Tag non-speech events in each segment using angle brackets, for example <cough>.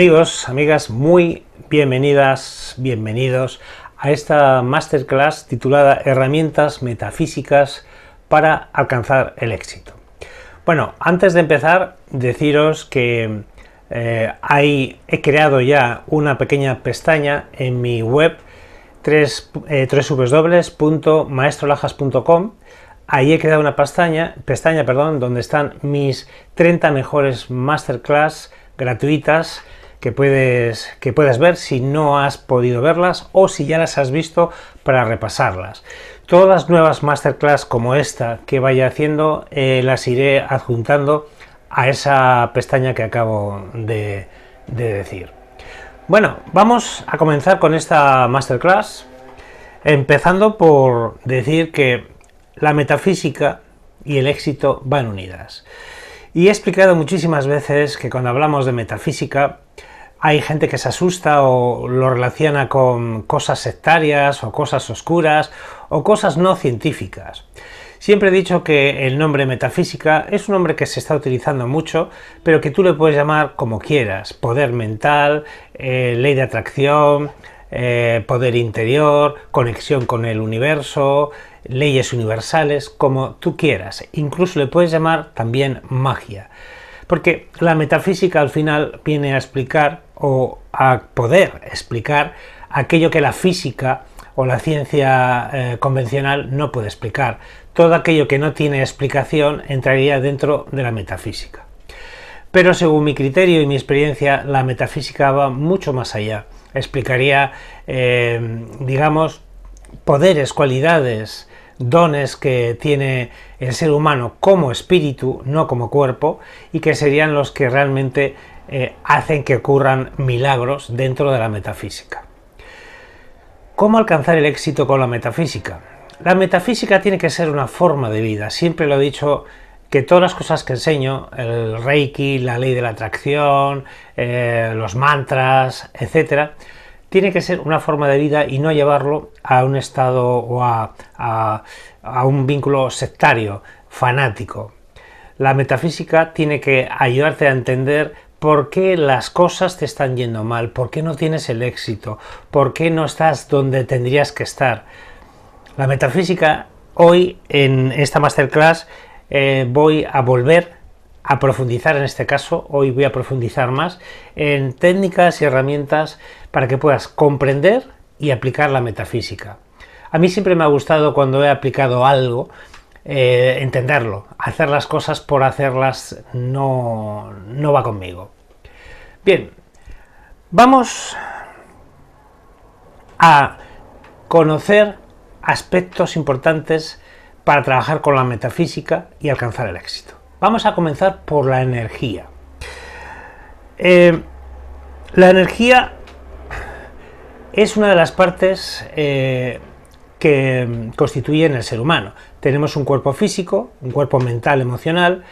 Amigos, amigas, muy bienvenidas, bienvenidos a esta masterclass titulada Herramientas metafísicas para alcanzar el éxito. Bueno, antes de empezar, deciros que eh, he creado ya una pequeña pestaña en mi web eh, www.maestrolajas.com Ahí he creado una pestaña, pestaña perdón, donde están mis 30 mejores masterclass gratuitas que, puedes, que puedas ver si no has podido verlas o si ya las has visto para repasarlas. Todas las nuevas masterclass como esta que vaya haciendo eh, las iré adjuntando a esa pestaña que acabo de, de decir. Bueno, vamos a comenzar con esta masterclass, empezando por decir que la metafísica y el éxito van unidas. Y he explicado muchísimas veces que cuando hablamos de metafísica hay gente que se asusta o lo relaciona con cosas sectarias o cosas oscuras o cosas no científicas. Siempre he dicho que el nombre metafísica es un nombre que se está utilizando mucho, pero que tú le puedes llamar como quieras. Poder mental, eh, ley de atracción, eh, poder interior, conexión con el universo, leyes universales, como tú quieras. Incluso le puedes llamar también magia. Porque la metafísica al final viene a explicar o a poder explicar aquello que la física o la ciencia eh, convencional no puede explicar. Todo aquello que no tiene explicación entraría dentro de la metafísica. Pero según mi criterio y mi experiencia, la metafísica va mucho más allá. Explicaría, eh, digamos, poderes, cualidades, dones que tiene el ser humano como espíritu, no como cuerpo, y que serían los que realmente eh, hacen que ocurran milagros dentro de la metafísica. ¿Cómo alcanzar el éxito con la metafísica? La metafísica tiene que ser una forma de vida. Siempre lo he dicho que todas las cosas que enseño, el reiki, la ley de la atracción, eh, los mantras, etc., tiene que ser una forma de vida y no llevarlo a un estado o a un vínculo sectario, fanático. La metafísica tiene que ayudarte a entender por qué las cosas te están yendo mal, por qué no tienes el éxito, por qué no estás donde tendrías que estar. La metafísica hoy en esta masterclass eh, voy a volver a profundizar en este caso, hoy voy a profundizar más en técnicas y herramientas para que puedas comprender y aplicar la metafísica. A mí siempre me ha gustado cuando he aplicado algo eh, entenderlo. Hacer las cosas por hacerlas no, no va conmigo. Bien, vamos a conocer aspectos importantes para trabajar con la metafísica y alcanzar el éxito. Vamos a comenzar por la energía. Eh, la energía es una de las partes eh, que constituyen el ser humano. Tenemos un cuerpo físico, un cuerpo mental, emocional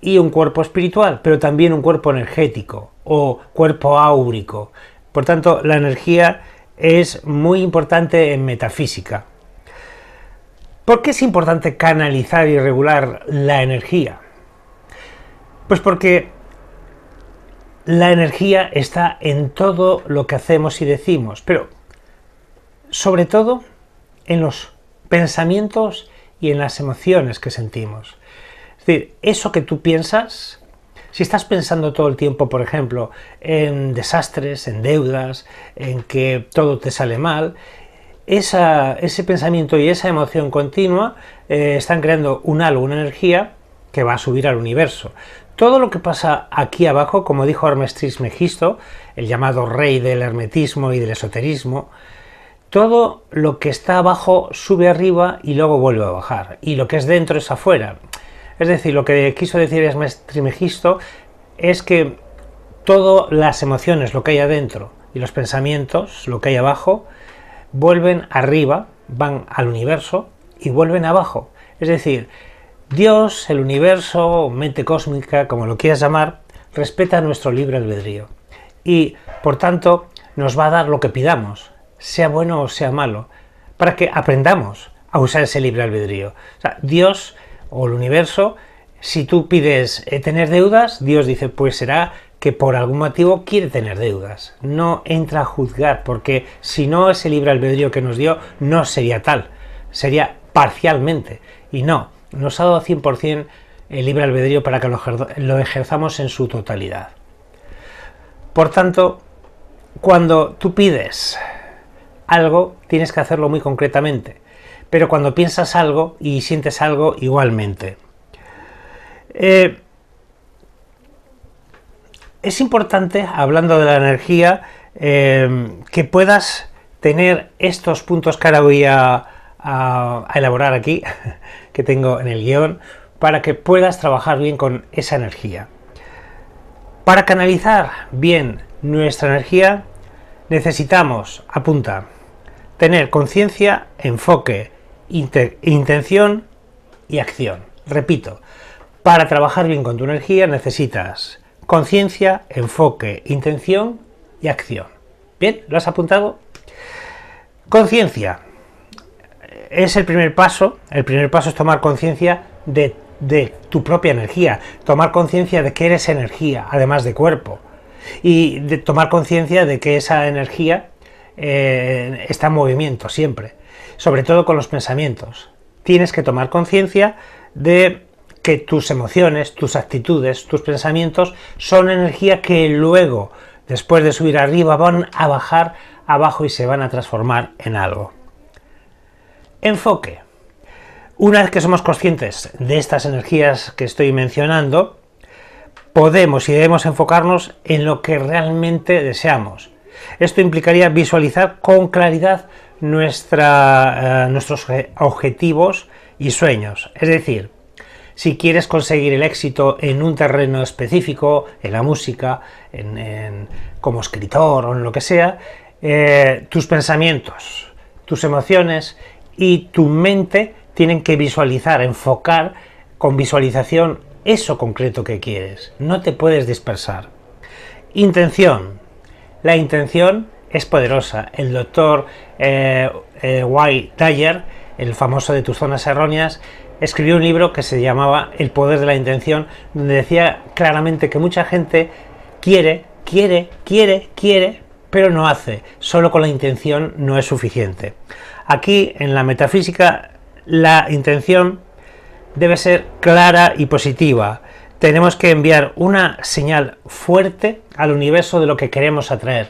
y un cuerpo espiritual, pero también un cuerpo energético o cuerpo áurico. Por tanto, la energía es muy importante en metafísica. ¿Por qué es importante canalizar y regular la energía? Pues porque la energía está en todo lo que hacemos y decimos, pero sobre todo en los pensamientos y en las emociones que sentimos. Es decir, eso que tú piensas, si estás pensando todo el tiempo, por ejemplo, en desastres, en deudas, en que todo te sale mal, ese pensamiento y esa emoción continua eh, están creando un algo, una energía que va a subir al universo. Todo lo que pasa aquí abajo, como dijo Hermes Trismegisto, el llamado rey del hermetismo y del esoterismo, todo lo que está abajo sube arriba y luego vuelve a bajar, y lo que es dentro es afuera. Es decir, lo que quiso decir es Trimegisto es que todas las emociones, lo que hay adentro, y los pensamientos, lo que hay abajo, vuelven arriba, van al universo y vuelven abajo. Es decir, Dios, el universo, mente cósmica, como lo quieras llamar, respeta nuestro libre albedrío. Y, por tanto, nos va a dar lo que pidamos sea bueno o sea malo, para que aprendamos a usar ese libre albedrío. Dios o el universo, si tú pides eh, tener deudas, Dios dice, pues será que por algún motivo quiere tener deudas. No entra a juzgar, porque si no ese libre albedrío que nos dio no sería tal, sería parcialmente. Y no, nos ha dado 100% el libre albedrío para que lo ejerzamos en su totalidad. Por tanto, cuando tú pides algo, tienes que hacerlo muy concretamente. Pero cuando piensas algo y sientes algo, igualmente. Eh, es importante, hablando de la energía, eh, que puedas tener estos puntos que ahora voy a, a elaborar aquí, <laughs> que tengo en el guión, para que puedas trabajar bien con esa energía. Para canalizar bien nuestra energía necesitamos, apunta, tener conciencia, enfoque, intención y acción. Repito, para trabajar bien con tu energía necesitas conciencia, enfoque, intención y acción. ¿Bien? ¿Lo has apuntado? Conciencia. Es el primer paso. El primer paso es tomar conciencia de, tu propia energía. Tomar conciencia de que eres energía, además de cuerpo. Y de tomar conciencia de que esa energía eh, está en movimiento siempre, sobre todo con los pensamientos. Tienes que tomar conciencia de que tus emociones, tus actitudes, tus pensamientos son energía que luego, después de subir arriba, van a bajar abajo y se van a transformar en algo. Enfoque. Una vez que somos conscientes de estas energías que estoy mencionando, podemos y debemos enfocarnos en lo que realmente deseamos. Esto implicaría visualizar con claridad eh, nuestros objetivos y sueños. Es decir, si quieres conseguir el éxito en un terreno específico, en la música, en, como escritor o en lo que sea, eh, tus pensamientos, tus emociones y tu mente tienen que visualizar, enfocar con visualización eso concreto que quieres. No te puedes dispersar. Intención. La intención es poderosa. El doctor eh, eh, el famoso de tus zonas erróneas, escribió un libro que se llamaba El poder de la intención, donde decía claramente que mucha gente quiere, quiere, quiere, quiere, pero no hace. Solo con la intención no es suficiente. Aquí, en la metafísica, la intención debe ser clara y positiva tenemos que enviar una señal fuerte al universo de lo que queremos atraer.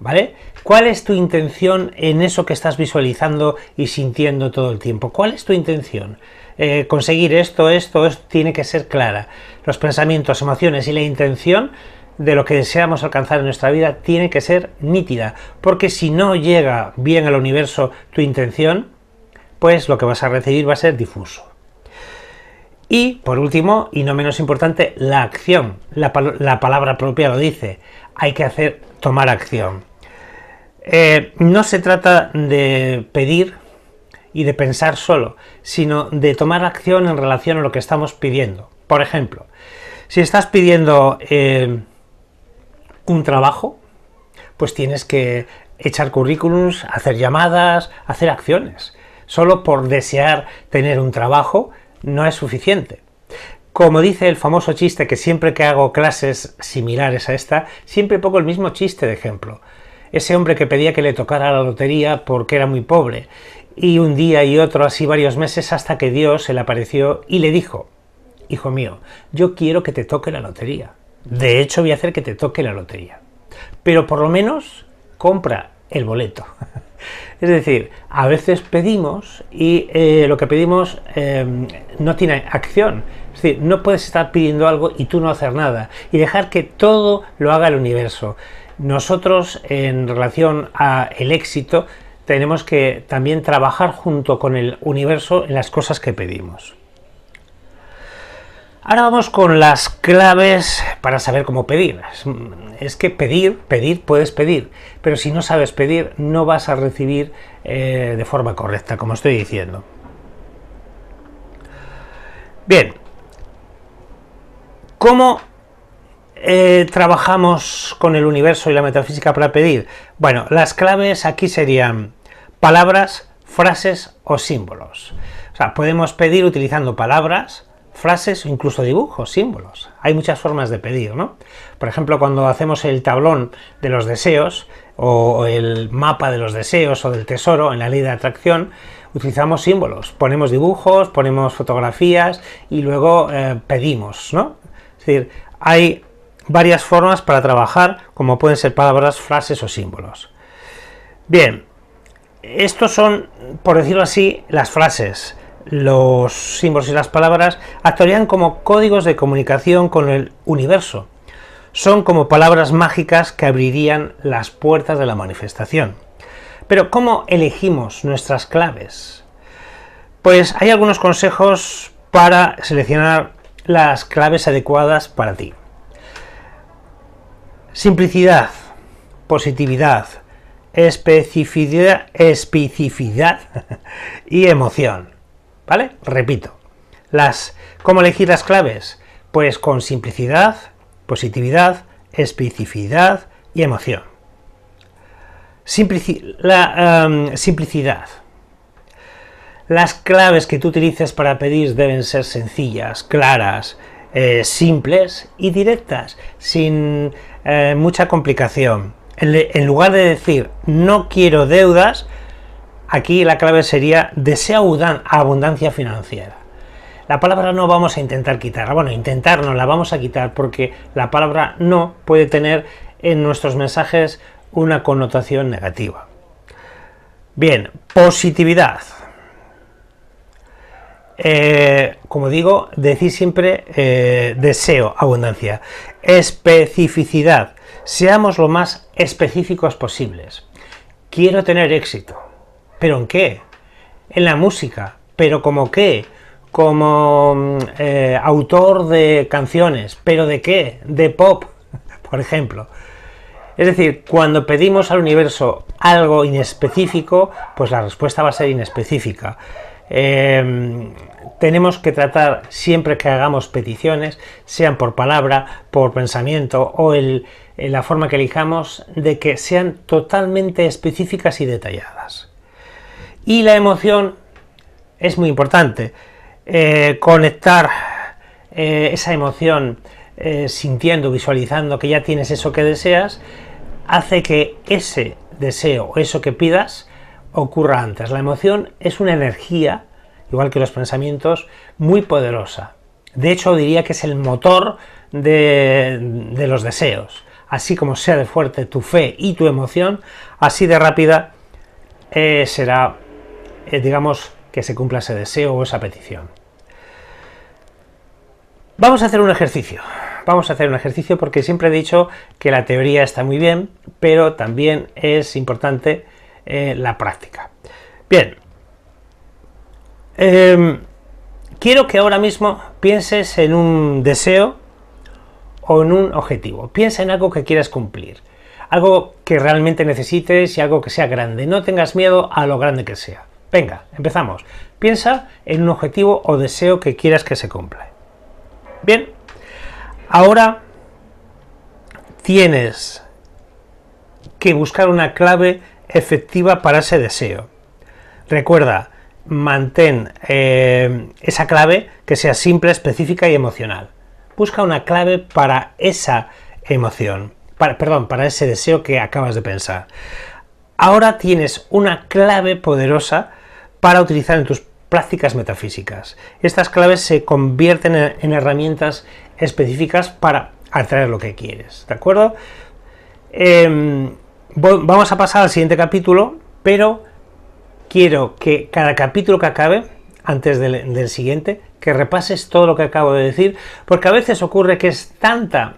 ¿Vale? ¿Cuál es tu intención en eso que estás visualizando y sintiendo todo el tiempo? ¿Cuál es tu intención? Eh, conseguir esto, esto, esto tiene que ser clara. Los pensamientos, emociones y la intención de lo que deseamos alcanzar en nuestra vida tiene que ser nítida, porque si no llega bien al universo tu intención, pues lo que vas a recibir va a ser difuso. Y, por último, y no menos importante, la acción. La, palabra propia lo dice. Hay que hacer, tomar acción. Eh, no se trata de pedir y de pensar solo, sino de tomar acción en relación a lo que estamos pidiendo. Por ejemplo, si estás pidiendo eh, un trabajo, pues tienes que echar currículums, hacer llamadas, hacer acciones. Solo por desear tener un trabajo no es suficiente. Como dice el famoso chiste que siempre que hago clases similares a esta, siempre pongo el mismo chiste de ejemplo. Ese hombre que pedía que le tocara la lotería porque era muy pobre, y un día y otro, así varios meses, hasta que Dios se le apareció y le dijo, Hijo mío, yo quiero que te toque la lotería. De hecho, voy a hacer que te toque la lotería. Pero por lo menos compra el boleto. <laughs> Es decir, a veces pedimos y eh, lo que pedimos em, no tiene acción. Es decir, no puedes estar pidiendo algo y tú no hacer nada y dejar que todo lo haga el universo. Nosotros en relación a el éxito tenemos que también trabajar junto con el universo en las cosas que pedimos. Ahora vamos con las claves para saber cómo pedir. Es que pedir, pedir, puedes pedir, pero si no sabes pedir, no vas a recibir eh, de forma correcta, como estoy diciendo. Bien, ¿cómo eh, trabajamos con el universo y la metafísica para pedir? Bueno, las claves aquí serían palabras, frases o símbolos. O sea, podemos pedir utilizando palabras, frases o incluso dibujos, símbolos. Hay muchas formas de pedir, ¿no? Por ejemplo, cuando hacemos el tablón de los deseos o el mapa de los deseos o del tesoro en la ley de atracción, utilizamos símbolos, ponemos dibujos, ponemos fotografías y luego eh, pedimos, ¿no? Es decir, hay varias formas para trabajar, como pueden ser palabras, frases o símbolos. Bien, estos son, por decirlo así, las frases los símbolos y las palabras actuarían como códigos de comunicación con el universo. Son como palabras mágicas que abrirían las puertas de la manifestación. Pero ¿cómo elegimos nuestras claves? Pues hay algunos consejos para seleccionar las claves adecuadas para ti. Simplicidad, positividad, especificidad, <laughs> y emoción. ¿vale? Repito, las, ¿cómo elegir las claves? Pues con simplicidad, positividad, especificidad y emoción. la, em, simplicidad. Las claves que tú utilices para pedir deben ser sencillas, claras, eh, simples y directas, sin eh, mucha complicación. en lugar de decir no quiero deudas, Aquí la clave sería desea abundancia financiera. La palabra no vamos a intentar quitarla, bueno, intentarnos la vamos a quitar porque la palabra no puede tener en nuestros mensajes una connotación negativa. Bien, positividad. Eh, como digo, decir siempre eh, deseo, abundancia. Especificidad. Seamos lo más específicos posibles. Quiero tener éxito. ¿Pero en qué? En la música. ¿Pero como qué? Como mm, eh, autor de canciones. ¿Pero de qué? De pop, <laughs> por ejemplo. Es decir, cuando pedimos al universo algo inespecífico, pues la respuesta va a ser inespecífica. Em, tenemos que tratar siempre que hagamos peticiones, sean por palabra, por pensamiento o eh, la forma que elijamos, de que sean totalmente específicas y detalladas. Y la emoción es muy importante. Eh, conectar eh, esa emoción eh, sintiendo, visualizando que ya tienes eso que deseas, hace que ese deseo, eso que pidas, ocurra antes. La emoción es una energía, igual que los pensamientos, muy poderosa. De hecho, diría que es el motor de, los deseos. Así como sea de fuerte tu fe y tu emoción, así de rápida será eh, digamos, que se cumpla ese deseo o esa petición. Vamos a hacer un ejercicio. Vamos a hacer un ejercicio porque siempre he dicho que la teoría está muy bien, pero también es importante eh, la práctica. Bien. Em, quiero que ahora mismo pienses en un deseo o en un objetivo. Piensa en algo que quieras cumplir. Algo que realmente necesites y algo que sea grande. No tengas miedo a lo grande que sea. Venga, empezamos. Piensa en un objetivo o deseo que quieras que se cumpla. Bien, ahora tienes que buscar una clave efectiva para ese deseo. Recuerda, mantén eh, esa clave que sea simple, específica y emocional. Busca una clave para esa emoción, perdón, para ese deseo que acabas de pensar ahora tienes una clave poderosa para utilizar en tus prácticas metafísicas. Estas claves se convierten en herramientas específicas para atraer lo que quieres, ¿de acuerdo? Em, vamos a pasar al siguiente capítulo, pero quiero que cada capítulo que acabe, antes del, del siguiente, que repases todo lo que acabo de decir, porque a veces ocurre que es tanta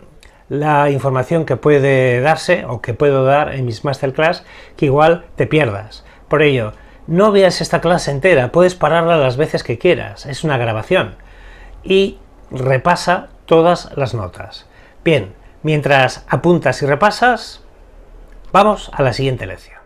la información que puede darse o que puedo dar en mis masterclass que igual te pierdas. Por ello, no veas esta clase entera, puedes pararla las veces que quieras, es una grabación. Y repasa todas las notas. Bien, mientras apuntas y repasas, vamos a la siguiente lección.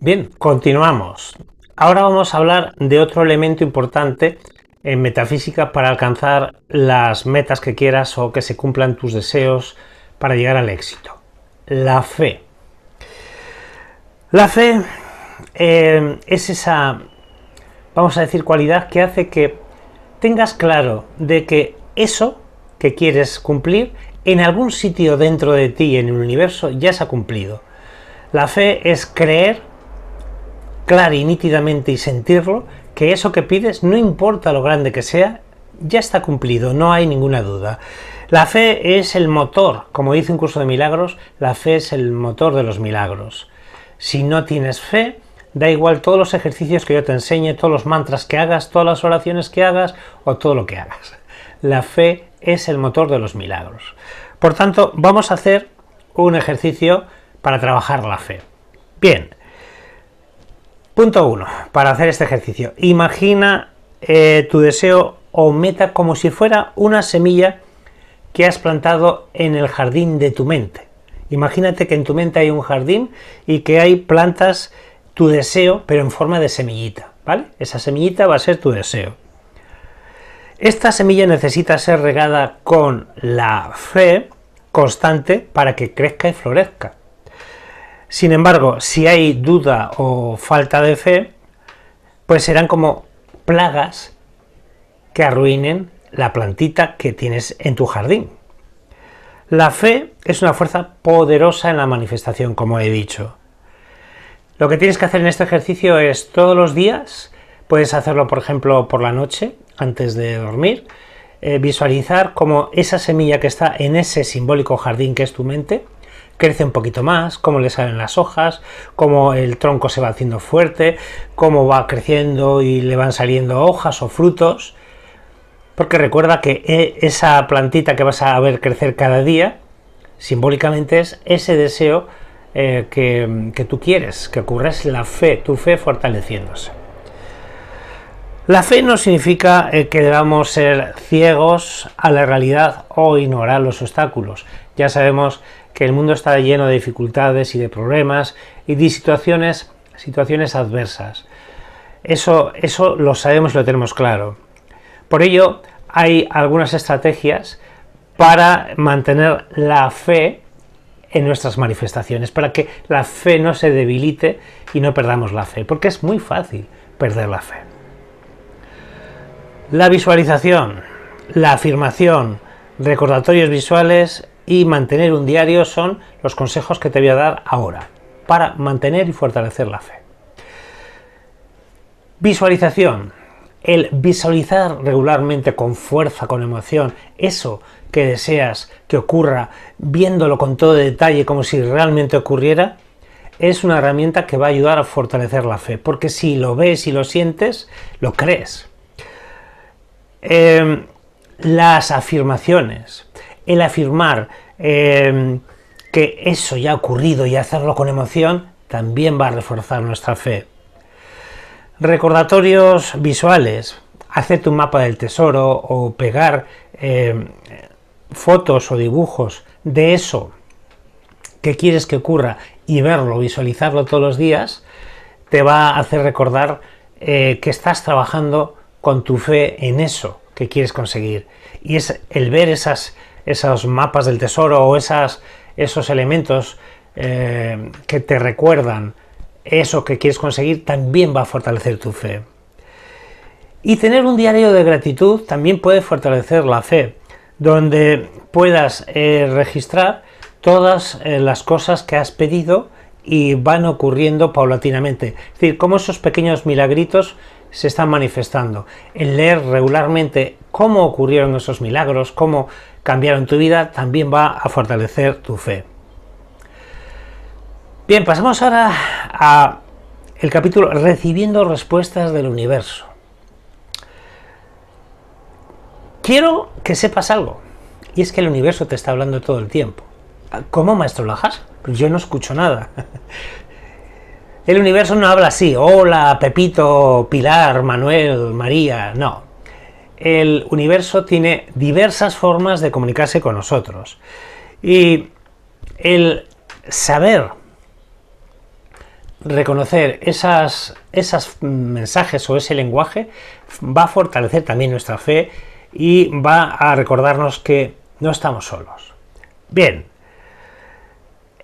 Bien, continuamos. Ahora vamos a hablar de otro elemento importante en metafísica para alcanzar las metas que quieras o que se cumplan tus deseos para llegar al éxito. La fe. La fe eh, es esa, vamos a decir, cualidad que hace que tengas claro de que eso que quieres cumplir en algún sitio dentro de ti, en el universo, ya se ha cumplido. La fe es creer clara y nítidamente y sentirlo que eso que pides, no importa lo grande que sea, ya está cumplido, no hay ninguna duda. La fe es el motor, como dice un curso de milagros, la fe es el motor de los milagros. Si no tienes fe, da igual todos los ejercicios que yo te enseñe, todos los mantras que hagas, todas las oraciones que hagas o todo lo que hagas. La fe es el motor de los milagros. Por tanto, vamos a hacer un ejercicio para trabajar la fe. Bien, Punto 1. Para hacer este ejercicio, imagina eh, tu deseo o meta como si fuera una semilla que has plantado en el jardín de tu mente. Imagínate que en tu mente hay un jardín y que hay plantas tu deseo, pero en forma de semillita, ¿vale? Esa semillita va a ser tu deseo. Esta semilla necesita ser regada con la fe constante para que crezca y florezca. Sin embargo, si hay duda o falta de fe, pues serán como plagas que arruinen la plantita que tienes en tu jardín. La fe es una fuerza poderosa en la manifestación, como he dicho. Lo que tienes que hacer en este ejercicio es todos los días, puedes hacerlo por ejemplo por la noche, antes de dormir, eh, visualizar cómo esa semilla que está en ese simbólico jardín que es tu mente, crece un poquito más, cómo le salen las hojas, cómo el tronco se va haciendo fuerte, cómo va creciendo y le van saliendo hojas o frutos. Porque recuerda que eh, esa plantita que vas a ver crecer cada día, simbólicamente es ese deseo eh, que, que tú quieres, que ocurra, es la fe, tu fe fortaleciéndose. La fe no significa eh, que debamos ser ciegos a la realidad o ignorar los obstáculos. Ya sabemos que el mundo está lleno de dificultades y de problemas y de situaciones, situaciones adversas. Eso, eso lo sabemos y lo tenemos claro. Por ello, hay algunas estrategias para mantener la fe en nuestras manifestaciones, para que la fe no se debilite y no perdamos la fe, porque es muy fácil perder la fe la visualización, la afirmación, recordatorios visuales y mantener un diario son los consejos que te voy a dar ahora para mantener y fortalecer la fe. Visualización. El visualizar regularmente con fuerza, con emoción, eso que deseas que ocurra, viéndolo con todo detalle como si realmente ocurriera, es una herramienta que va a ayudar a fortalecer la fe. Porque si lo ves y lo sientes, lo crees. Em, las afirmaciones, el afirmar em, que eso ya ha ocurrido y hacerlo con emoción, también va a reforzar nuestra fe. Recordatorios visuales, hacer tu mapa del tesoro o pegar em, fotos o dibujos de eso que quieres que ocurra y verlo, visualizarlo todos los días, te va a hacer recordar eh, que estás trabajando con tu fe en eso que quieres conseguir. Y es el ver esas, esos mapas del tesoro o esas, esos elementos eh, que te recuerdan eso que quieres conseguir también va a fortalecer tu fe. Y tener un diario de gratitud también puede fortalecer la fe, donde puedas eh, registrar todas eh, las cosas que has pedido y van ocurriendo paulatinamente. Es decir, como esos pequeños milagritos se están manifestando. El leer regularmente cómo ocurrieron esos milagros, cómo cambiaron tu vida, también va a fortalecer tu fe. Bien, pasamos ahora a el capítulo Recibiendo respuestas del universo. Quiero que sepas algo, y es que el universo te está hablando todo el tiempo. ¿Cómo, maestro Lajas? Pues yo no escucho nada. El universo no habla así, hola Pepito, Pilar, Manuel, María, no. El universo tiene diversas formas de comunicarse con nosotros. Y el saber reconocer esos esas mensajes o ese lenguaje va a fortalecer también nuestra fe y va a recordarnos que no estamos solos. Bien,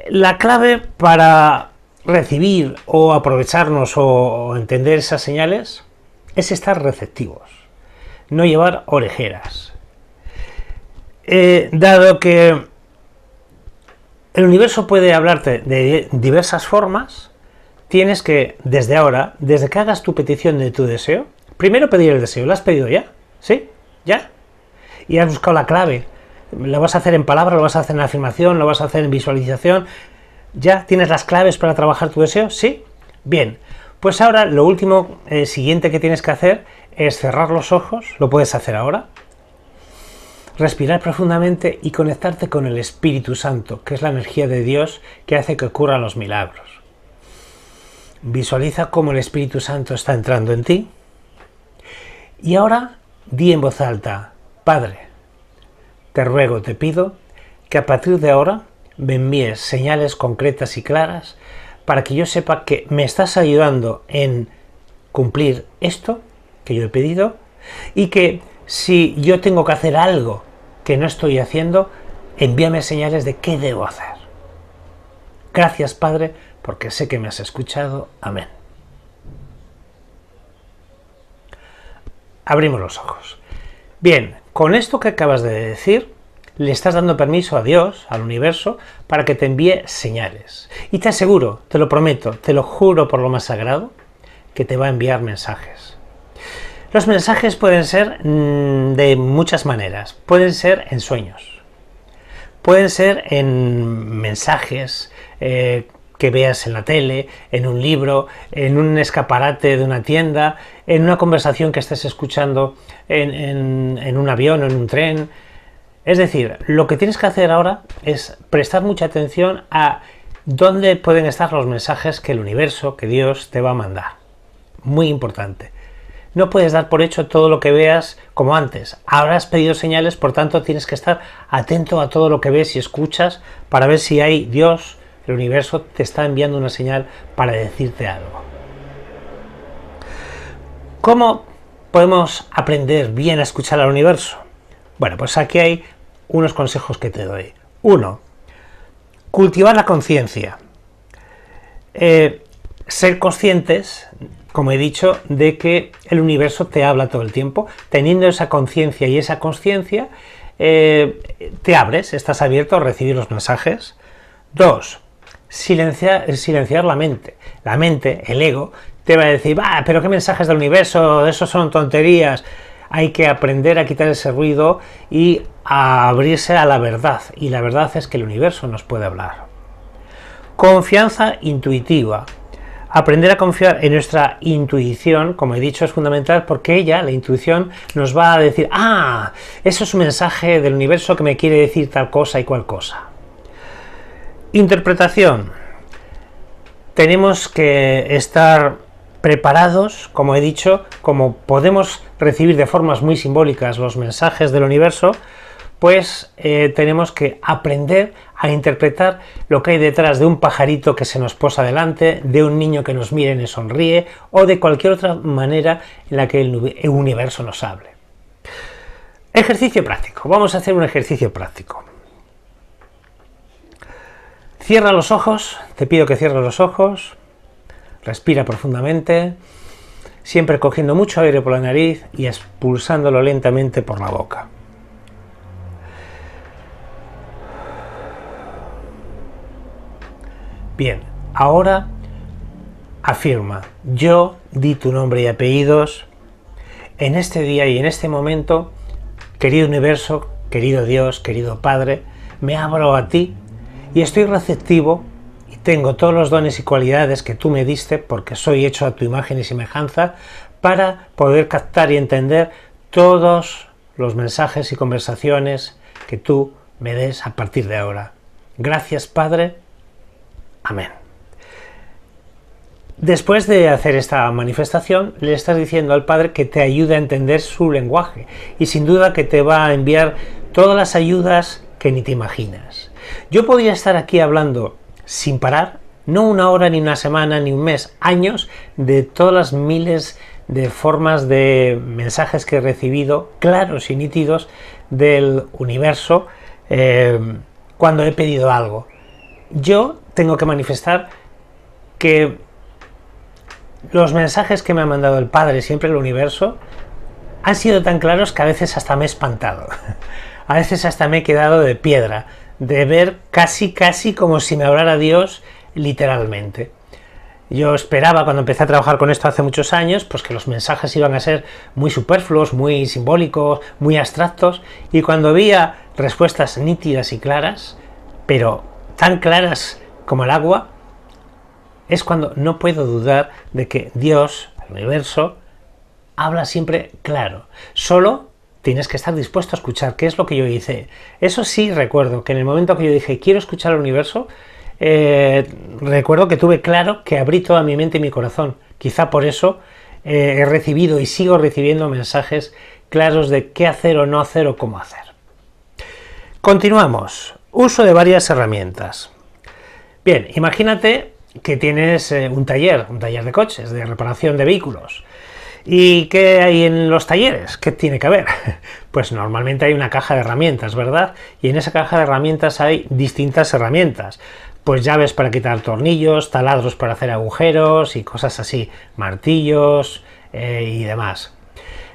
la clave para recibir o aprovecharnos o entender esas señales es estar receptivos, no llevar orejeras. Eh, dado que el universo puede hablarte de diversas formas, tienes que, desde ahora, desde que hagas tu petición de tu deseo, primero pedir el deseo. ¿Lo has pedido ya? ¿Sí? ¿Ya? Y has buscado la clave. ¿Lo vas a hacer en palabras? ¿Lo vas a hacer en afirmación? ¿Lo vas a hacer en visualización? ¿Ya tienes las claves para trabajar tu deseo? ¿Sí? Bien, pues ahora lo último eh, siguiente que tienes que hacer es cerrar los ojos, lo puedes hacer ahora, respirar profundamente y conectarte con el Espíritu Santo, que es la energía de Dios que hace que ocurran los milagros. Visualiza cómo el Espíritu Santo está entrando en ti. Y ahora di en voz alta, Padre, te ruego, te pido, que a partir de ahora me envíes señales concretas y claras para que yo sepa que me estás ayudando en cumplir esto que yo he pedido y que si yo tengo que hacer algo que no estoy haciendo, envíame señales de qué debo hacer. Gracias Padre, porque sé que me has escuchado. Amén. Abrimos los ojos. Bien, con esto que acabas de decir, le estás dando permiso a Dios, al universo, para que te envíe señales. Y te aseguro, te lo prometo, te lo juro por lo más sagrado, que te va a enviar mensajes. Los mensajes pueden ser mm, de muchas maneras. Pueden ser en sueños. Pueden ser en mensajes eh, que veas en la tele, en un libro, en un escaparate de una tienda, en una conversación que estés escuchando en, en un avión o en un tren, es decir, lo que tienes que hacer ahora es prestar mucha atención a dónde pueden estar los mensajes que el universo, que Dios te va a mandar. Muy importante. No puedes dar por hecho todo lo que veas como antes. Ahora has pedido señales, por tanto tienes que estar atento a todo lo que ves y escuchas para ver si hay Dios, el universo te está enviando una señal para decirte algo. ¿Cómo podemos aprender bien a escuchar al universo? Bueno, pues aquí hay unos consejos que te doy. Uno, cultivar la conciencia. Eh, ser conscientes, como he dicho, de que el universo te habla todo el tiempo. Teniendo esa conciencia y esa conciencia, eh, te abres, estás abierto a recibir los mensajes. Dos, silenciar, silenciar la mente. La mente, el ego, te va a decir, va, pero qué mensajes del universo, eso son tonterías. Hay que aprender a quitar ese ruido y a abrirse a la verdad, y la verdad es que el universo nos puede hablar. Confianza intuitiva. Aprender a confiar en nuestra intuición, como he dicho, es fundamental porque ella, la intuición, nos va a decir, ah, eso es un mensaje del universo que me quiere decir tal cosa y cual cosa. Interpretación. Tenemos que estar preparados, como he dicho, como podemos recibir de formas muy simbólicas los mensajes del universo, pues eh, tenemos que aprender a interpretar lo que hay detrás de un pajarito que se nos posa delante, de un niño que nos mire y nos sonríe, o de cualquier otra manera en la que el universo nos hable. Ejercicio práctico. Vamos a hacer un ejercicio práctico. Cierra los ojos, te pido que cierres los ojos, respira profundamente, siempre cogiendo mucho aire por la nariz y expulsándolo lentamente por la boca. Bien, ahora afirma, yo di tu nombre y apellidos en este día y en este momento, querido universo, querido Dios, querido Padre, me abro a ti y estoy receptivo y tengo todos los dones y cualidades que tú me diste porque soy hecho a tu imagen y semejanza para poder captar y entender todos los mensajes y conversaciones que tú me des a partir de ahora. Gracias Padre Amén. Después de hacer esta manifestación, le estás diciendo al Padre que te ayude a entender su lenguaje y sin duda que te va a enviar todas las ayudas que ni te imaginas. Yo podría estar aquí hablando sin parar, no una hora, ni una semana, ni un mes, años, de todas las miles de formas de mensajes que he recibido, claros y nítidos, del universo eh, cuando he pedido algo yo tengo que manifestar que los mensajes que me ha mandado el Padre, siempre el universo, han sido tan claros que a veces hasta me he espantado. <laughs> A veces hasta me he quedado de piedra, de ver casi, casi como si me hablara Dios literalmente. Yo esperaba cuando empecé a trabajar con esto hace muchos años, pues que los mensajes iban a ser muy superfluos, muy simbólicos, muy abstractos, y cuando había respuestas nítidas y claras, pero tan claras como el agua, es cuando no puedo dudar de que Dios, el universo, habla siempre claro. Solo tienes que estar dispuesto a escuchar qué es lo que yo hice. Eso sí recuerdo que en el momento que yo dije quiero escuchar al universo, eh, recuerdo que tuve claro que abrí toda mi mente y mi corazón. Quizá por eso eh, he recibido y sigo recibiendo mensajes claros de qué hacer o no hacer o cómo hacer. Continuamos. Uso de varias herramientas. Bien, imagínate que tienes eh, un taller, un taller de coches, de reparación de vehículos. ¿Y qué hay en los talleres? ¿Qué tiene que haber? <laughs> Pues normalmente hay una caja de herramientas, ¿verdad? Y en esa caja de herramientas hay distintas herramientas. Pues llaves para quitar tornillos, taladros para hacer agujeros y cosas así, martillos eh, y demás.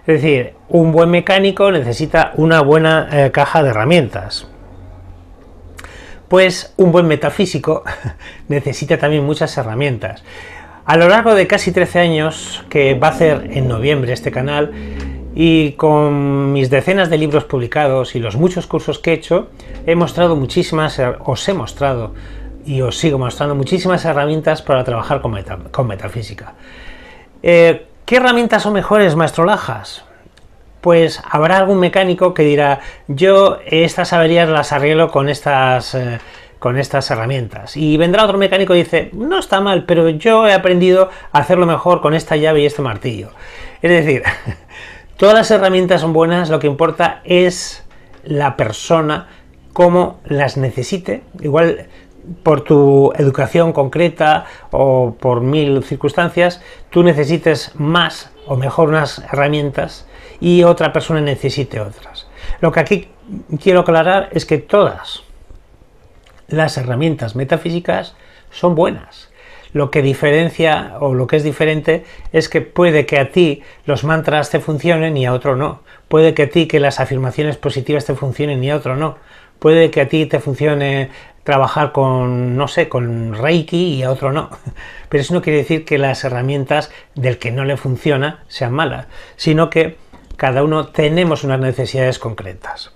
Es decir, un buen mecánico necesita una buena eh, caja de herramientas. Pues un buen metafísico <laughs> necesita también muchas herramientas. A lo largo de casi 13 años que va a hacer en noviembre este canal y con mis decenas de libros publicados y los muchos cursos que he hecho, he mostrado muchísimas, os he mostrado y os sigo mostrando muchísimas herramientas para trabajar con, metafísica. Eh, ¿Qué herramientas son mejores, maestro Lajas? pues habrá algún mecánico que dirá, yo estas averías las arreglo con estas... Eh, con estas herramientas. Y vendrá otro mecánico y dice, no está mal, pero yo he aprendido a hacerlo mejor con esta llave y este martillo. Es decir, <laughs> todas las herramientas son buenas, lo que importa es la persona, cómo las necesite, igual por tu educación concreta o por mil circunstancias, tú necesites más o mejor unas herramientas y otra persona necesite otras. Lo que aquí quiero aclarar es que todas las herramientas metafísicas son buenas. Lo que diferencia o lo que es diferente es que puede que a ti los mantras te funcionen y a otro no. Puede que a ti que las afirmaciones positivas te funcionen y a otro no. Puede que a ti te funcione trabajar con, no sé, con Reiki y a otro no. <laughs> Pero eso no quiere decir que las herramientas del que no le funciona sean malas, sino que cada uno tenemos unas necesidades concretas.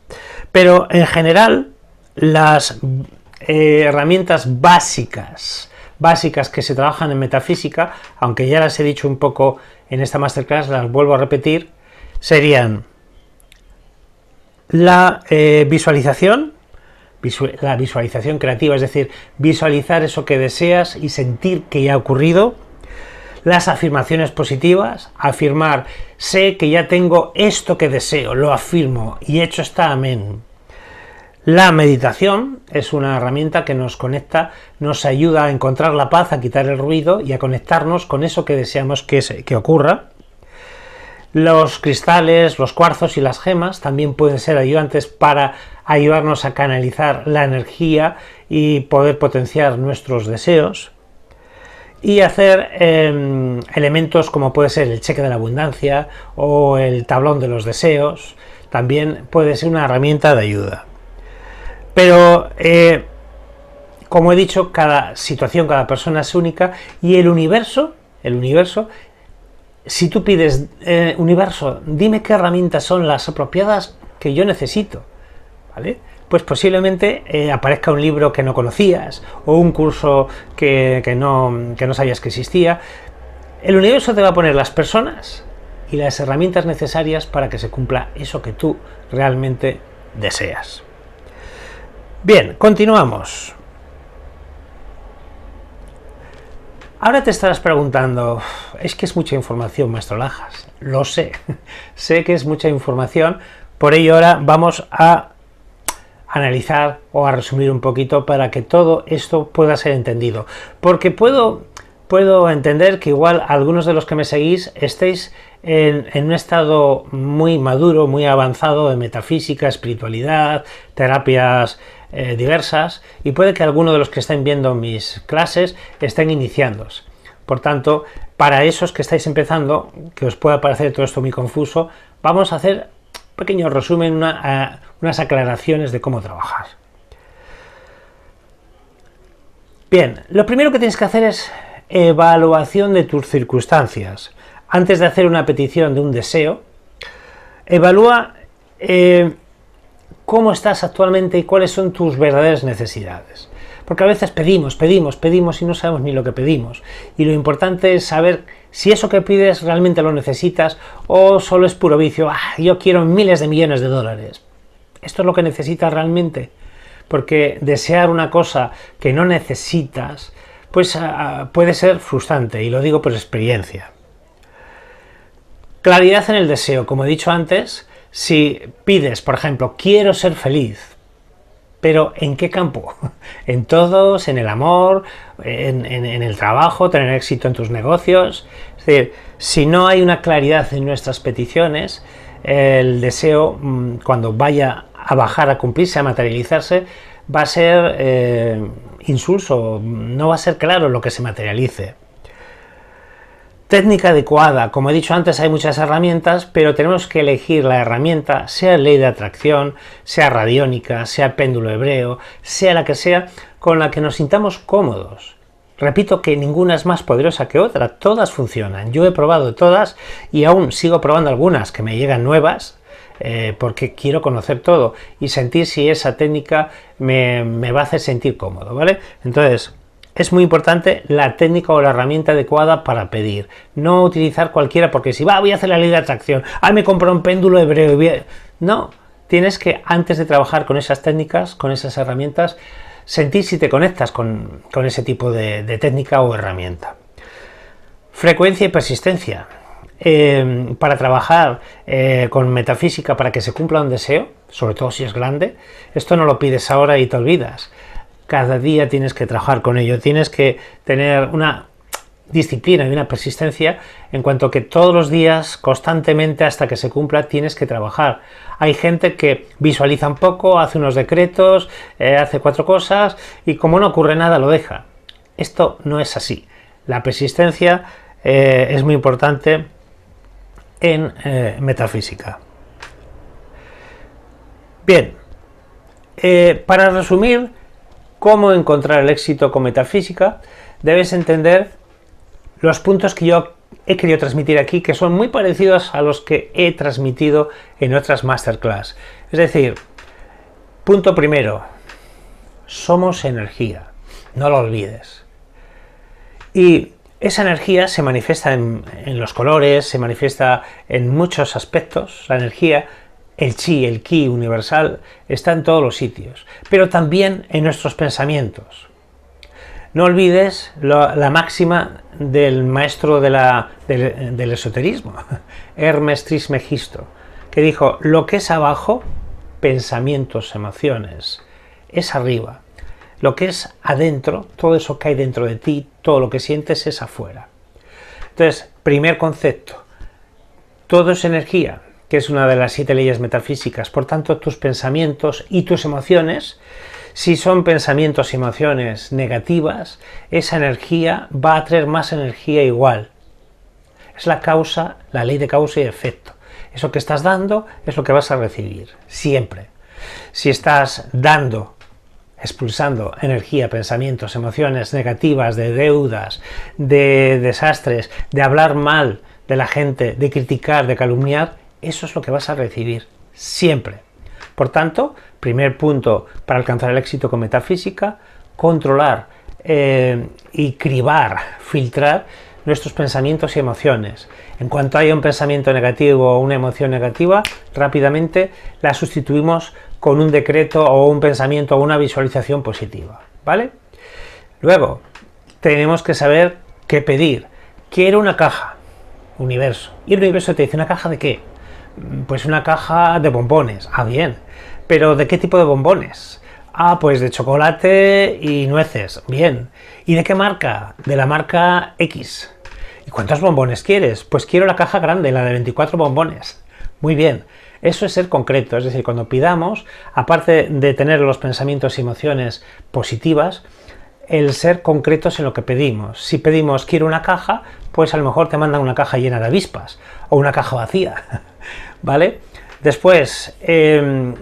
Pero en general, las eh, herramientas básicas, básicas que se trabajan en metafísica, aunque ya las he dicho un poco en esta masterclass, las vuelvo a repetir, serían la eh, visualización, la visualización creativa, es decir, visualizar eso que deseas y sentir que ya ha ocurrido, las afirmaciones positivas, afirmar, sé que ya tengo esto que deseo, lo afirmo y hecho está, amén. La meditación es una herramienta que nos conecta, nos ayuda a encontrar la paz, a quitar el ruido y a conectarnos con eso que deseamos que, que ocurra. Los cristales, los cuarzos y las gemas también pueden ser ayudantes para ayudarnos a canalizar la energía y poder potenciar nuestros deseos y hacer em, elementos como puede ser el cheque de la abundancia o el tablón de los deseos, también puede ser una herramienta de ayuda. Pero, eh, como he dicho, cada situación, cada persona es única y el universo, el universo, si tú pides, eh, universo, dime qué herramientas son las apropiadas que yo necesito, ¿vale? pues posiblemente eh, aparezca un libro que no conocías o un curso que, no, que no sabías que existía. El universo te va a poner las personas y las herramientas necesarias para que se cumpla eso que tú realmente deseas. Bien, continuamos. Ahora te estarás preguntando, es que es mucha información, maestro Lajas. Lo sé, <laughs> sé que es mucha información, por ello ahora vamos a analizar o a resumir un poquito para que todo esto pueda ser entendido. Porque puedo, puedo entender que igual algunos de los que me seguís estéis en, un estado muy maduro, muy avanzado de metafísica, espiritualidad, terapias eh, diversas, y puede que algunos de los que estén viendo mis clases estén iniciándose. Por tanto, para esos que estáis empezando, que os pueda parecer todo esto muy confuso, vamos a hacer pequeño resumen, eh, unas aclaraciones de cómo trabajar. Bien, lo primero que tienes que hacer es evaluación de tus circunstancias. Antes de hacer una petición de un deseo, evalúa eh, cómo estás actualmente y cuáles son tus verdaderas necesidades. Porque a veces pedimos, pedimos, pedimos y no sabemos ni lo que pedimos. Y lo importante es saber si eso que pides realmente lo necesitas o solo es puro vicio. Ah, yo quiero miles de millones de dólares. Esto es lo que necesitas realmente. Porque desear una cosa que no necesitas, pues ah, ah, puede ser frustrante. Y lo digo por experiencia. Claridad en el deseo. Como he dicho antes, si pides, por ejemplo, quiero ser feliz, pero ¿en qué campo? <laughs> En todos, en el amor, en, el trabajo, tener éxito en tus negocios. Es decir, si no hay una claridad en nuestras peticiones, el deseo mm, cuando vaya a bajar, a cumplirse, a materializarse, va a ser eh, insulso, no va a ser claro lo que se materialice. Técnica adecuada. Como he dicho antes, hay muchas herramientas, pero tenemos que elegir la herramienta, sea ley de atracción, sea radiónica, sea péndulo hebreo, sea la que sea, con la que nos sintamos cómodos. Repito que ninguna es más poderosa que otra, todas funcionan. Yo he probado todas y aún sigo probando algunas que me llegan nuevas, eh, porque quiero conocer todo y sentir si esa técnica me, me va a hacer sentir cómodo, ¿vale? Entonces, es muy importante la técnica o la herramienta adecuada para pedir. No utilizar cualquiera, porque si va, voy a hacer la ley de atracción, ay, me compro un péndulo hebreo. No, tienes que, antes de trabajar con esas técnicas, con esas herramientas, sentir si te conectas con, ese tipo de, técnica o herramienta. Frecuencia y persistencia. Em, para trabajar eh, con metafísica para que se cumpla un deseo, sobre todo si es grande, esto no lo pides ahora y te olvidas cada día tienes que trabajar con ello, tienes que tener una disciplina y una persistencia en cuanto que todos los días, constantemente, hasta que se cumpla, tienes que trabajar. Hay gente que visualiza un poco, hace unos decretos, eh, hace cuatro cosas y como no ocurre nada lo deja. Esto no es así. La persistencia eh, es muy importante en eh, metafísica. Bien, para resumir, cómo encontrar el éxito con metafísica, debes entender los puntos que yo he querido transmitir aquí, que son muy parecidos a los que he transmitido en otras masterclass. Es decir, punto primero, somos energía, no lo olvides. Y esa energía se manifiesta en, en los colores, se manifiesta en muchos aspectos. La energía el chi, el ki universal está en todos los sitios, pero también en nuestros pensamientos. No olvides la, máxima del maestro del, del esoterismo, <laughs> Hermes Trismegisto, que dijo, lo que es abajo, pensamientos, emociones, es arriba. Lo que es adentro, todo eso que hay dentro de ti, todo lo que sientes es afuera. Entonces, primer concepto, todo es energía, que es una de las siete leyes metafísicas. Por tanto, tus pensamientos y tus emociones, si son pensamientos y emociones negativas, esa energía va a traer más energía igual. Es la causa, la ley de causa y efecto. Eso que estás dando es lo que vas a recibir, siempre. Si estás dando expulsando energía, pensamientos, emociones negativas, de deudas, de desastres, de hablar mal de la gente, de criticar, de calumniar, eso es lo que vas a recibir siempre. Por tanto, primer punto para alcanzar el éxito con metafísica, controlar eh, y cribar, filtrar nuestros pensamientos y emociones. En cuanto haya un pensamiento negativo o una emoción negativa, rápidamente la sustituimos con un decreto o un pensamiento o una visualización positiva. ¿Vale? Luego, tenemos que saber qué pedir. Quiero una caja, universo. Y el universo te dice, ¿una caja de qué? pues una caja de bombones. Ah, bien. Pero ¿de qué tipo de bombones? Ah, pues de chocolate y nueces. Bien. ¿Y de qué marca? De la marca X. ¿Y cuántos bombones quieres? Pues quiero la caja grande, la de 24 bombones. Muy bien. Eso es ser concreto, es decir, cuando pidamos, aparte de tener los pensamientos y emociones positivas, el ser concretos en lo que pedimos. Si pedimos quiero una caja, pues a lo mejor te mandan una caja llena de avispas o una caja vacía. <laughs> ¿vale? Después, em,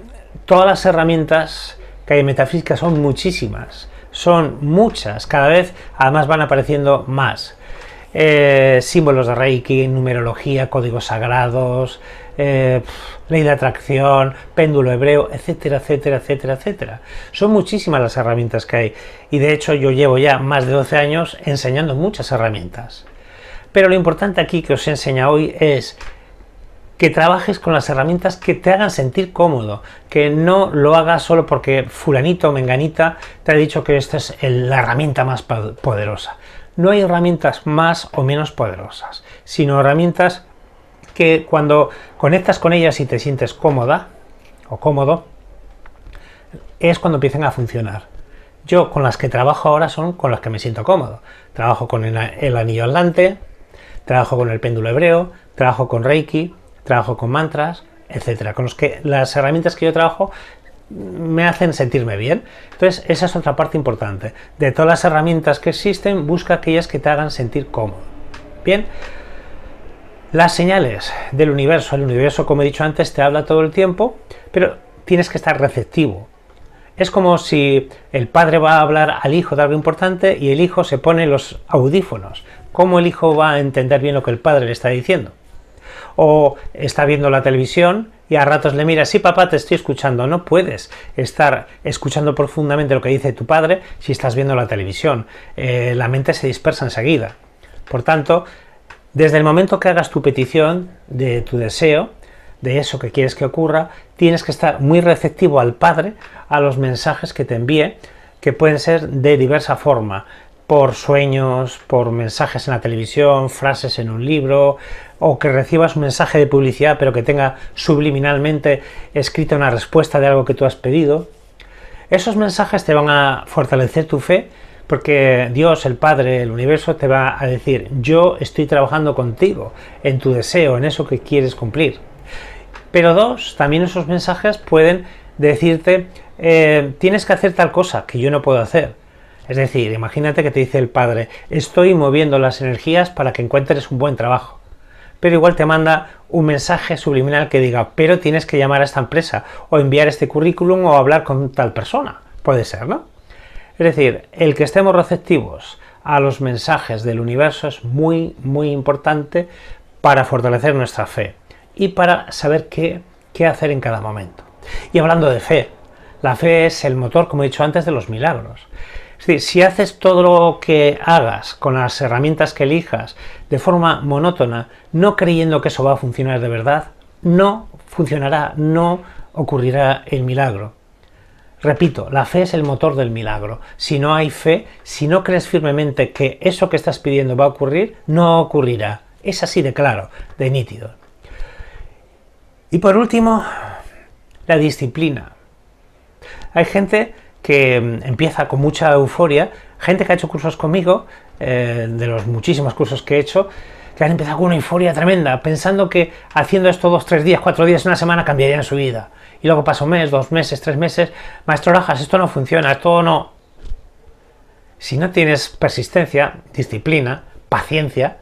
todas las herramientas que hay en metafísica son muchísimas, son muchas, cada vez además van apareciendo más. Eh, símbolos de Reiki, numerología, códigos sagrados, eh, ley de atracción, péndulo hebreo, etcétera, etcétera, etcétera, etcétera. Son muchísimas las herramientas que hay y de hecho yo llevo ya más de 12 años enseñando muchas herramientas. Pero lo importante aquí que os enseña hoy es que trabajes con las herramientas que te hagan sentir cómodo, que no lo hagas solo porque fulanito o menganita te ha dicho que esta es la herramienta más poderosa. No hay herramientas más o menos poderosas, sino herramientas que cuando conectas con ellas y te sientes cómoda o cómodo, es cuando empiezan a funcionar. Yo con las que trabajo ahora son con las que me siento cómodo. Trabajo con el anillo andante, trabajo con el péndulo hebreo, trabajo con Reiki, trabajo con mantras, etcétera, con los que las herramientas que yo trabajo me hacen sentirme bien. Entonces, esa es otra parte importante. De todas las herramientas que existen, busca aquellas que te hagan sentir cómodo. Bien. Las señales del universo. El universo, como he dicho antes, te habla todo el tiempo, pero tienes que estar receptivo. Es como si el padre va a hablar al hijo de algo importante y el hijo se pone los audífonos. ¿Cómo el hijo va a entender bien lo que el padre le está diciendo? o está viendo la televisión y a ratos le mira, sí papá, te estoy escuchando. No puedes estar escuchando profundamente lo que dice tu padre si estás viendo la televisión. Eh, la mente se dispersa enseguida. Por tanto, desde el momento que hagas tu petición de tu deseo, de eso que quieres que ocurra, tienes que estar muy receptivo al padre, a los mensajes que te envíe, que pueden ser de diversa forma por sueños, por mensajes en la televisión, frases en un libro, o que recibas un mensaje de publicidad pero que tenga subliminalmente escrita una respuesta de algo que tú has pedido. Esos mensajes te van a fortalecer tu fe porque Dios, el Padre, el universo te va a decir, yo estoy trabajando contigo en tu deseo, en eso que quieres cumplir. Pero dos, también esos mensajes pueden decirte, eh, tienes que hacer tal cosa que yo no puedo hacer es decir, imagínate que te dice el padre, estoy moviendo las energías para que encuentres un buen trabajo. Pero igual te manda un mensaje subliminal que diga, pero tienes que llamar a esta empresa o enviar este currículum o hablar con tal persona. Puede ser, ¿no? Es decir, el que estemos receptivos a los mensajes del universo es muy, muy importante para fortalecer nuestra fe y para saber qué, qué hacer en cada momento. Y hablando de fe, la fe es el motor, como he dicho antes, de los milagros si haces todo lo que hagas con las herramientas que elijas de forma monótona, no creyendo que eso va a funcionar de verdad, no funcionará, no ocurrirá el milagro. Repito, la fe es el motor del milagro. Si no hay fe, si no crees firmemente que eso que estás pidiendo va a ocurrir, no ocurrirá. Es así de claro, de nítido. Y por último, la disciplina. Hay gente que mm, empieza con mucha euforia, gente que ha hecho cursos conmigo, eh, de los muchísimos cursos que he hecho, que han empezado con una euforia tremenda, pensando que haciendo esto dos, tres días, cuatro días, una semana cambiarían su vida. Y luego pasa un mes, dos meses, tres meses, maestro Rajas, esto no funciona, esto no. Si no tienes persistencia, disciplina, paciencia,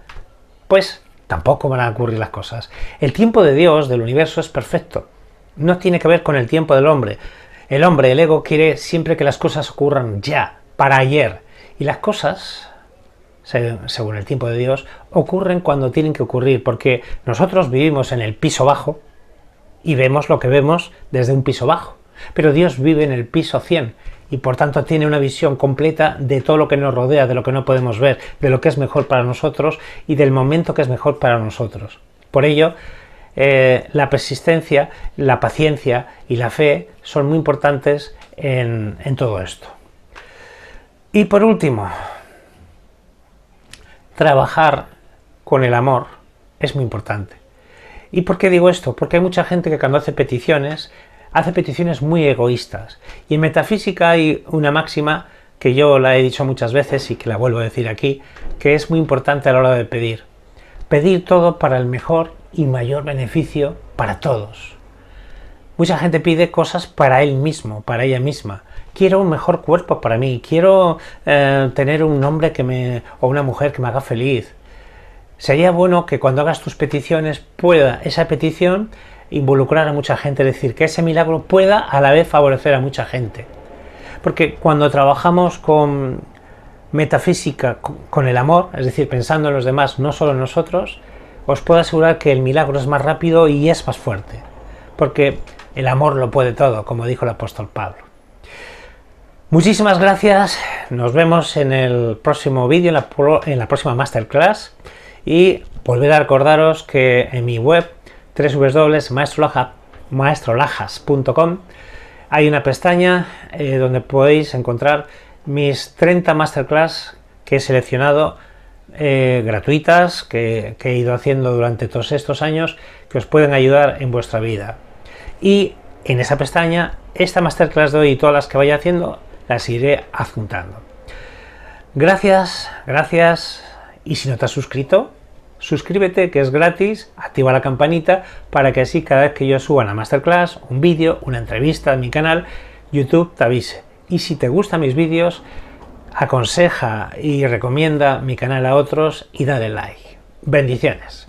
pues tampoco van a ocurrir las cosas. El tiempo de Dios, del universo, es perfecto. No tiene que ver con el tiempo del hombre. El hombre, el ego, quiere siempre que las cosas ocurran ya, para ayer. Y las cosas, según el tiempo de Dios, ocurren cuando tienen que ocurrir, porque nosotros vivimos en el piso bajo y vemos lo que vemos desde un piso bajo. Pero Dios vive en el piso 100 y por tanto tiene una visión completa de todo lo que nos rodea, de lo que no podemos ver, de lo que es mejor para nosotros y del momento que es mejor para nosotros. Por ello, eh, la persistencia, la paciencia y la fe son muy importantes en, en todo esto. Y por último, trabajar con el amor es muy importante. ¿Y por qué digo esto? Porque hay mucha gente que cuando hace peticiones, hace peticiones muy egoístas. Y en metafísica hay una máxima que yo la he dicho muchas veces y que la vuelvo a decir aquí, que es muy importante a la hora de pedir. Pedir todo para el mejor y mayor beneficio para todos. Mucha gente pide cosas para él mismo, para ella misma. Quiero un mejor cuerpo para mí, quiero eh, tener un hombre que me, o una mujer que me haga feliz. Sería bueno que cuando hagas tus peticiones pueda esa petición involucrar a mucha gente, es decir, que ese milagro pueda a la vez favorecer a mucha gente. Porque cuando trabajamos con metafísica, con el amor, es decir, pensando en los demás, no solo en nosotros, os puedo asegurar que el milagro es más rápido y es más fuerte, porque el amor lo puede todo, como dijo el apóstol Pablo. Muchísimas gracias, nos vemos en el próximo vídeo, en la, próxima masterclass y volver a recordaros que en mi web www.maestrolajas.com hay una pestaña eh, donde podéis encontrar mis 30 masterclass que he seleccionado eh, gratuitas que, que, he ido haciendo durante todos estos años que os pueden ayudar en vuestra vida. Y en esa pestaña, esta masterclass de hoy y todas las que vaya haciendo, las iré adjuntando. Gracias, gracias. Y si no te has suscrito, suscríbete que es gratis, activa la campanita para que así cada vez que yo suba una masterclass, un vídeo, una entrevista en mi canal, YouTube te avise. Y si te gustan mis vídeos, aconseja y recomienda mi canal a otros y dale like. Bendiciones.